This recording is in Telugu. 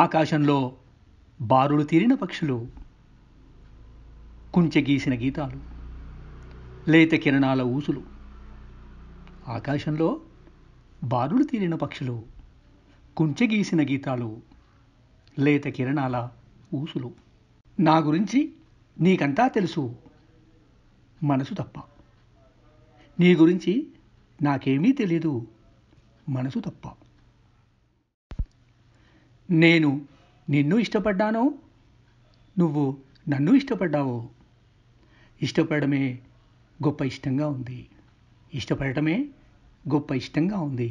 ఆకాశంలో బారులు తీరిన పక్షులు కుంచెగీసిన గీతాలు లేత కిరణాల ఊసులు ఆకాశంలో బారులు తీరిన పక్షులు కుంచెగీసిన గీతాలు లేత కిరణాల ఊసులు నా గురించి నీకంతా తెలుసు మనసు తప్ప నీ గురించి నాకేమీ తెలియదు మనసు తప్ప నేను నిన్ను ఇష్టపడ్డాను నువ్వు నన్ను ఇష్టపడ్డావు ఇష్టపడమే గొప్ప ఇష్టంగా ఉంది ఇష్టపడటమే గొప్ప ఇష్టంగా ఉంది